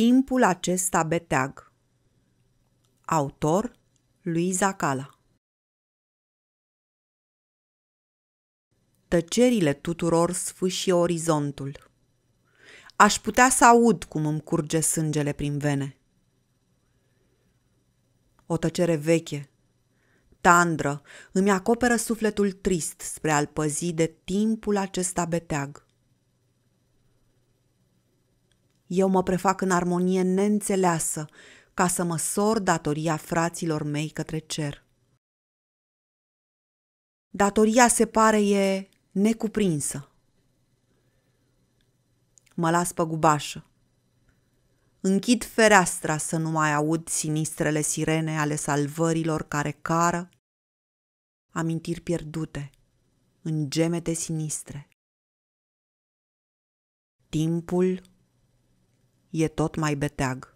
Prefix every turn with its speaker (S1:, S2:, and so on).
S1: Timpul acesta beteag Autor Luiza Cala
S2: Tăcerile tuturor sfâșie orizontul. Aș putea să aud cum îmi curge sângele prin vene. O tăcere veche, tandră, îmi acoperă sufletul trist spre al păzi de timpul acesta beteag eu mă prefac în armonie neînțeleasă ca să măsor datoria fraților mei către cer. Datoria se pare e necuprinsă. Mă las pe gubașă. Închid fereastra să nu mai aud sinistrele sirene ale salvărilor care cară, amintiri pierdute, în gemete
S1: sinistre. Timpul e tot mai beteag.